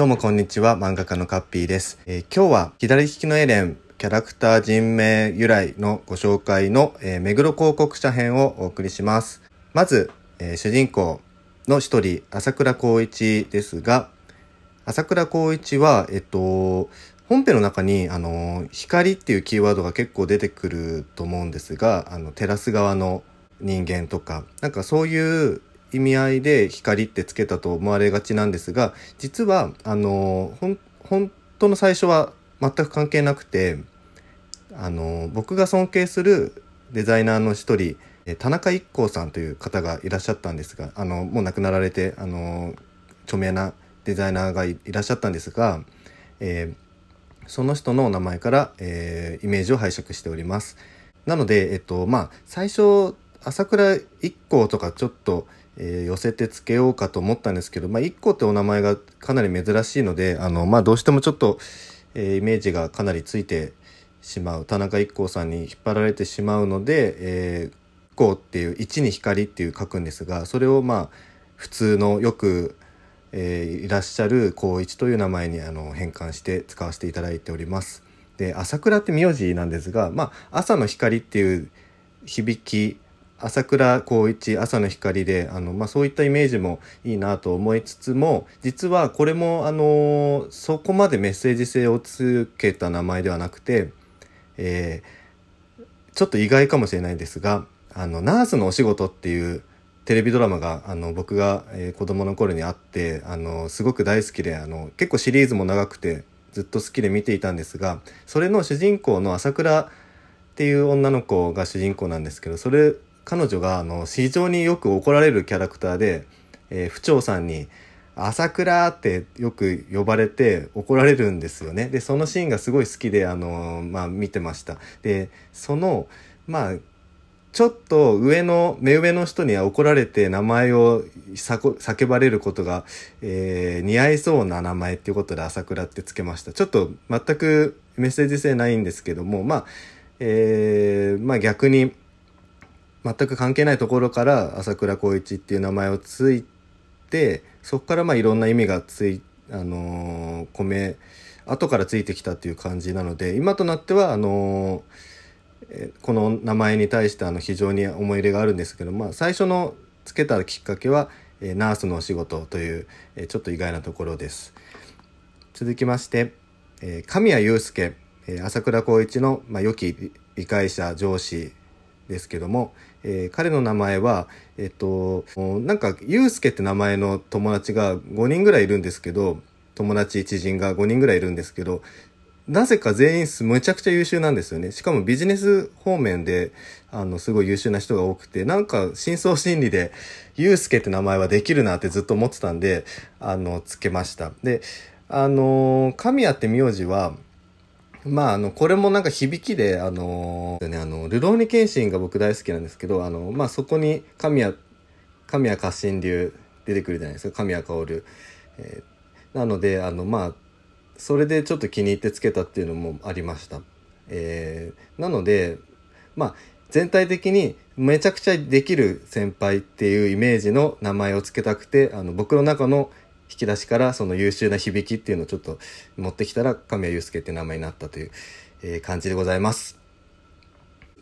どうもこんにちは、漫画家のカッピーです。えー、今日は左利きのエレン、キャラクター人名由来のご紹介の、えー、目黒広告者編をお送りします。まず、えー、主人公の一人、朝倉光一ですが、朝倉光一は、えっと、本編の中に、あの、光っていうキーワードが結構出てくると思うんですが、あの、テラス側の人間とか、なんかそういう意味合いで光ってつけたと思われがちなんですが実はあの本当の最初は全く関係なくてあの僕が尊敬するデザイナーの一人田中一光さんという方がいらっしゃったんですがあのもう亡くなられてあの著名なデザイナーがいらっしゃったんですが、えー、その人の名前から、えー、イメージを拝借しております。なので、えっとまあ、最初朝倉一光とかちょっとえー、寄せてつけようかと思ったんですけど、まあ、k 個ってお名前がかなり珍しいのであの、まあ、どうしてもちょっと、えー、イメージがかなりついてしまう田中一 o さんに引っ張られてしまうので「えー、光」っていう「1に光」っていう書くんですがそれをまあ普通のよく、えー、いらっしゃる光一という名前にあの変換して使わせていただいております。で朝倉って名字なんですが、まあ、朝の光っていう響き朝倉光一朝の光であの、まあ、そういったイメージもいいなと思いつつも実はこれもあのそこまでメッセージ性をつけた名前ではなくて、えー、ちょっと意外かもしれないですが「あのナースのお仕事」っていうテレビドラマがあの僕が、えー、子供の頃にあってあのすごく大好きであの結構シリーズも長くてずっと好きで見ていたんですがそれの主人公の朝倉っていう女の子が主人公なんですけどそれ彼女があの非常によく怒られるキャラクターで、えー、府長さんに「朝倉」ってよく呼ばれて怒られるんですよね。でそのシーンがすごい好きで、あのー、まあ、見てました。でそのまあちょっと上の目上の人には怒られて名前を叫ばれることが、えー、似合いそうな名前っていうことで朝倉ってつけました。ちょっと全くメッセージ性ないんですけどもまあえー、まあ逆に全く関係ないところから朝倉浩一っていう名前をついてそこからまあいろんな意味がついあのー、米後からついてきたっていう感じなので今となってはあのー、この名前に対してあの非常に思い入れがあるんですけど、まあ、最初のつけたきっかけは、えー、ナースのお仕事という、えー、ちょっと意外なところです続きまして、えー、神谷雄介、えー、朝倉浩一の、まあ、良き理解者上司ですけども、えー、彼の名前は、えっと、なんか、ゆうすけって名前の友達が5人ぐらいいるんですけど、友達、知人が5人ぐらいいるんですけど、なぜか全員むちゃくちゃ優秀なんですよね。しかもビジネス方面で、あの、すごい優秀な人が多くて、なんか、深層心理で、ゆうすけって名前はできるなってずっと思ってたんで、あの、つけました。で、あのー、神谷って名字は、まあ、あの、これもなんか響きで、あのー、ね、あの、ルローニケンシンが僕大好きなんですけど、あの、まあ、そこに神谷、神谷家臣流出てくるじゃないですか、神谷薫。えー、なので、あの、まあ、それでちょっと気に入ってつけたっていうのもありました。えー、なので、まあ、全体的にめちゃくちゃできる先輩っていうイメージの名前をつけたくて、あの、僕の中の引き出しからその優秀な響きっていうのをちょっと持ってきたら神谷祐介って名前になったという、え感じでございます。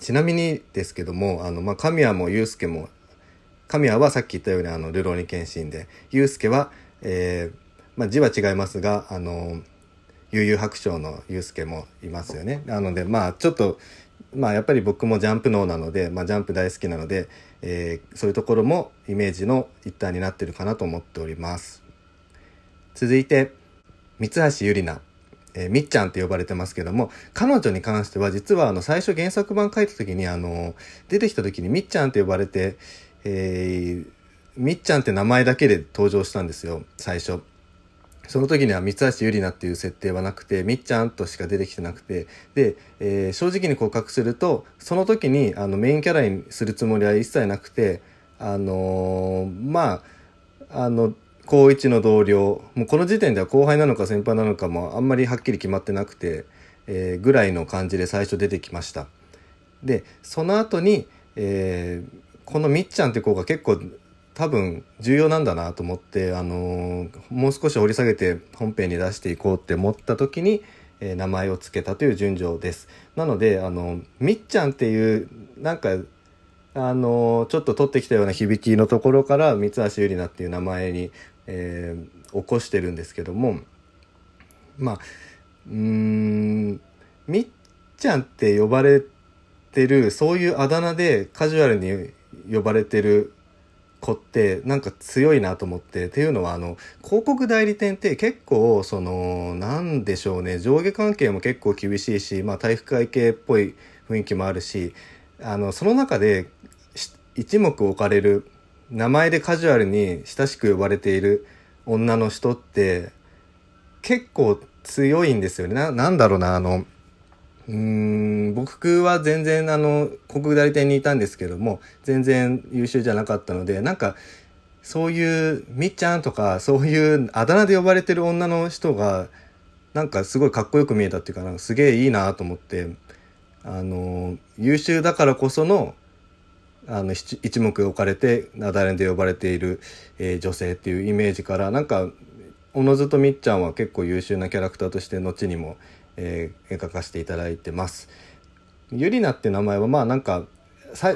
ちなみにですけども、あの、まあ、神谷も祐介も、神谷はさっき言ったようにあの、ルローニケで、祐介は、えー、まあ、字は違いますが、あの、悠々白鳥の祐介もいますよね。なので、まあ、ちょっと、まあ、やっぱり僕もジャンプ脳なので、まあ、ジャンプ大好きなので、えー、そういうところもイメージの一端になってるかなと思っております。続いて、三橋ゆりな。えー、みっちゃんって呼ばれてますけども、彼女に関しては実はあの最初原作版書いた時にあの、出てきた時にみっちゃんって呼ばれて、えー、みっちゃんって名前だけで登場したんですよ、最初。その時には三橋ゆりなっていう設定はなくて、みっちゃんとしか出てきてなくて、で、えー、正直に告白すると、その時にあのメインキャラにするつもりは一切なくて、あのー、まあ、あの、高一の同僚もうこの時点では後輩なのか先輩なのかもあんまりはっきり決まってなくて、えー、ぐらいの感じで最初出てきましたでその後に、えー、このみっちゃんって子が結構多分重要なんだなと思って、あのー、もう少し掘り下げて本編に出していこうって思った時に、えー、名前を付けたという順序ですなので、あのー、みっちゃんっていうなんかあのちょっと取ってきたような響きのところから三橋ゆりなっていう名前にえー、起こしてるんですけどもまあうんみっちゃんって呼ばれてるそういうあだ名でカジュアルに呼ばれてる子ってなんか強いなと思ってっていうのはあの広告代理店って結構その何でしょうね上下関係も結構厳しいし、まあ、体育会系っぽい雰囲気もあるしあのその中で一目置かれる名前でカジュアルに親しく呼ばれている女の人って結構強いんですよね。なんだろうな、あの、うん、僕は全然あの、国代理店にいたんですけども、全然優秀じゃなかったので、なんか、そういうみっちゃんとか、そういうあだ名で呼ばれてる女の人が、なんかすごいかっこよく見えたっていうか、なんかすげえいいなと思って、あの、優秀だからこそのあの一目置かれてなだれで呼ばれている、えー、女性っていうイメージからなんかおのずとみっちゃんは結構優秀なキャラクターとして後にも、えー、描かせていただいてます。ゆりなって名前はまあなんか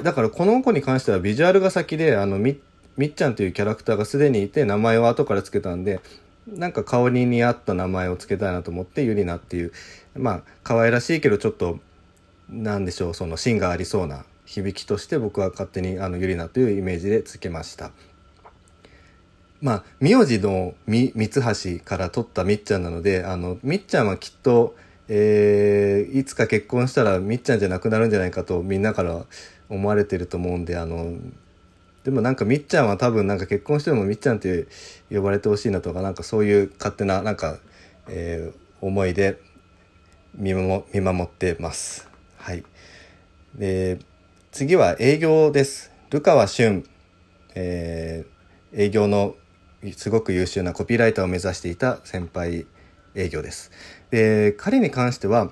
だからこの子に関してはビジュアルが先であのみみっちゃんというキャラクターがすでにいて名前は後から付けたんでなんか顔に似合った名前を付けたいなと思ってゆりなっていうまあ可愛らしいけどちょっとなんでしょうその芯がありそうな響きとして僕は勝手にあのユリナというイメージでつけました。まあ、名字のみ、三橋から取ったみっちゃんなので、あの、みっちゃんはきっと、えー、いつか結婚したらみっちゃんじゃなくなるんじゃないかとみんなから思われてると思うんで、あの、でもなんかみっちゃんは多分なんか結婚してもみっちゃんって呼ばれてほしいなとか、なんかそういう勝手な、なんか、えー、思いで見守見守ってます。はい。で、次は営業です。ルカワ俊、えー、営業のすごく優秀なコピーライターを目指していた先輩営業です。で、彼に関しては、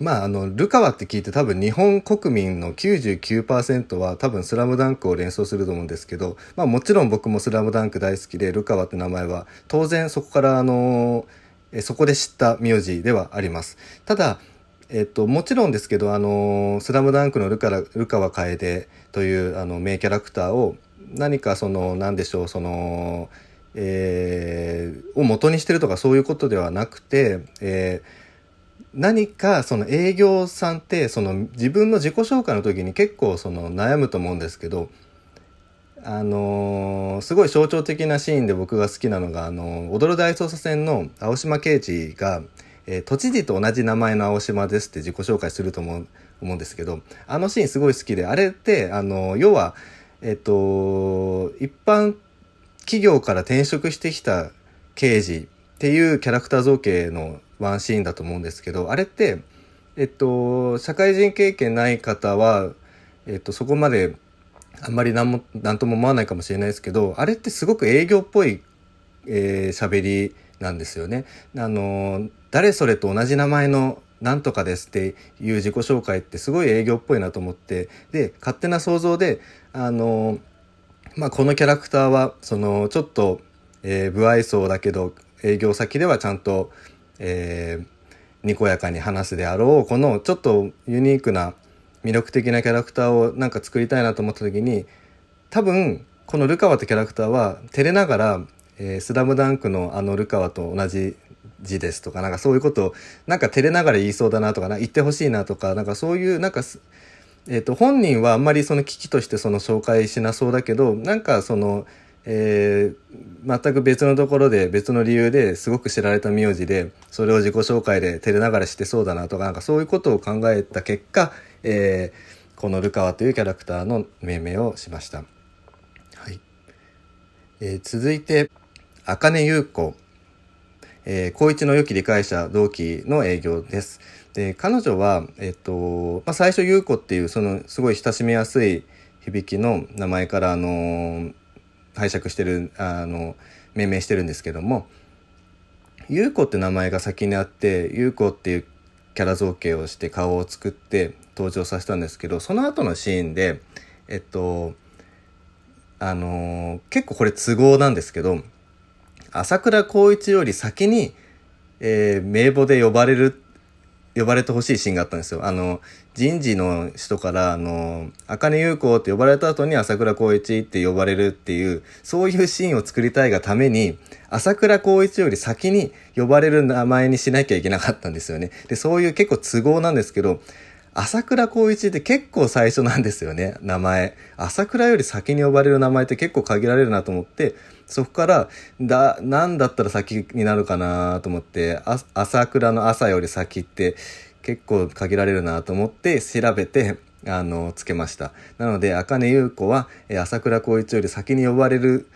まあ、あの、ルカワって聞いて多分日本国民の99%は多分スラムダンクを連想すると思うんですけど、まあもちろん僕もスラムダンク大好きで、ルカワって名前は当然そこからあの、そこで知った名字ではあります。ただ、えっと、もちろんですけど、あの、スラムダンクのルカラ、ルカワカエデというあの名キャラクターを何かその、なんでしょう、その、えー、を元にしてるとかそういうことではなくて、えー、何かその営業さんってその自分の自己紹介の時に結構その悩むと思うんですけど、あのー、すごい象徴的なシーンで僕が好きなのが、あのー、踊る大捜査線の青島刑事が、えー、都知事と同じ名前の青島ですって自己紹介すると思う思うんですけど、あのシーンすごい好きで、あれって、あの、要は、えっと、一般企業から転職してきた刑事っていうキャラクター造形のワンシーンだと思うんですけど、あれって、えっと、社会人経験ない方は、えっと、そこまであんまり何も、何とも思わないかもしれないですけど、あれってすごく営業っぽい、えー、喋りなんですよね。あの、誰それと同じ名前のなんとかですっていう自己紹介ってすごい営業っぽいなと思って、で、勝手な想像で、あの、まあ、このキャラクターは、その、ちょっと、えー、不愛想だけど、営業先ではちゃんと、えー、にこやかに話すであろう、このちょっとユニークな魅力的なキャラクターをなんか作りたいなと思った時に、多分、このルカワってキャラクターは、照れながら、えー、スラムダンクのあのルカワと同じ字ですとか、なんかそういうことを、なんか照れながら言いそうだなとか、な言ってほしいなとか、なんかそういう、なんか、えっ、ー、と、本人はあんまりその危機としてその紹介しなそうだけど、なんかその、えー、全く別のところで、別の理由ですごく知られた名字で、それを自己紹介で照れながらしてそうだなとか、なんかそういうことを考えた結果、えー、このルカワというキャラクターの命名をしました。はい。えー、続いて、茜優子。えー、高一の良き理解者同期の営業です。で、彼女は、えっと、まあ、最初、優子っていう、その、すごい親しみやすい響きの名前から、あのー、拝借してる、あの、命名してるんですけども、優子って名前が先にあって、優子っていうキャラ造形をして顔を作って登場させたんですけど、その後のシーンで、えっと、あのー、結構これ都合なんですけど、朝倉光一より先に、えー、名簿で呼ばれる、呼ばれてほしいシーンがあったんですよ。あの、人事の人から、あの、根優子って呼ばれた後に朝倉光一って呼ばれるっていう、そういうシーンを作りたいがために、朝倉光一より先に呼ばれる名前にしなきゃいけなかったんですよね。で、そういう結構都合なんですけど、朝倉光一って結構最初なんですよね、名前。朝倉より先に呼ばれる名前って結構限られるなと思って、そこからだ何だったら先になるかなと思って朝倉の朝より先って結構限られるなと思って調べてあのつけましたなので茜優子は朝倉光一より先に呼ばれる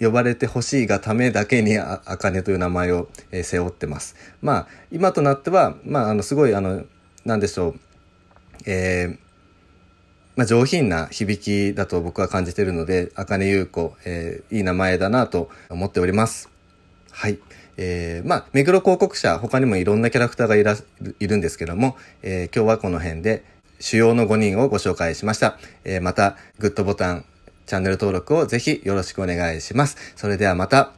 呼ばれてほしいがためだけにあという名前を、えー、背負ってます。まあ今となってはまああのすごいあのなんでしょう、えー、まあ、上品な響きだと僕は感じているので、茜優子、えー、いい名前だなと思っております。はい。えー、まあ、目黒広告者、他にもいろんなキャラクターがいらいるんですけども、えー、今日はこの辺で主要の5人をご紹介しました。えー、また、グッドボタン、チャンネル登録をぜひよろしくお願いします。それではまた。